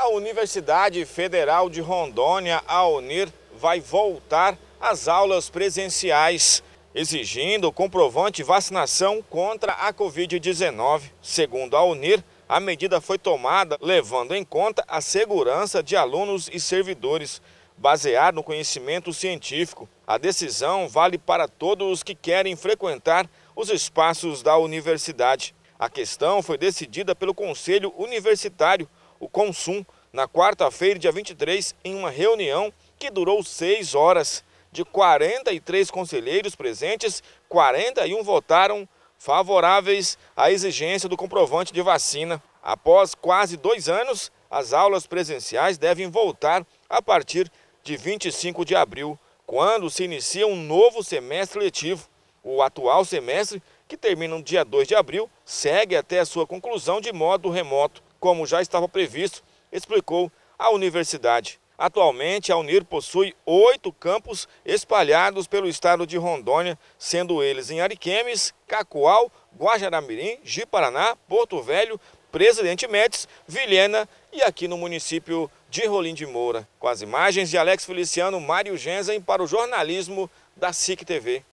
A Universidade Federal de Rondônia, a UNIR, vai voltar às aulas presenciais, exigindo comprovante vacinação contra a Covid-19. Segundo a UNIR, a medida foi tomada levando em conta a segurança de alunos e servidores, baseado no conhecimento científico. A decisão vale para todos os que querem frequentar os espaços da universidade. A questão foi decidida pelo Conselho Universitário, o Consum na quarta-feira, dia 23, em uma reunião que durou seis horas. De 43 conselheiros presentes, 41 votaram favoráveis à exigência do comprovante de vacina. Após quase dois anos, as aulas presenciais devem voltar a partir de 25 de abril, quando se inicia um novo semestre letivo. O atual semestre, que termina no dia 2 de abril, segue até a sua conclusão de modo remoto como já estava previsto, explicou a universidade. Atualmente, a Unir possui oito campos espalhados pelo estado de Rondônia, sendo eles em Ariquemes, Cacoal, Guajaramirim, Ji-Paraná, Porto Velho, Presidente Médici, Vilhena e aqui no município de Rolim de Moura. Com as imagens de Alex Feliciano, Mário Genzen para o jornalismo da SIC TV.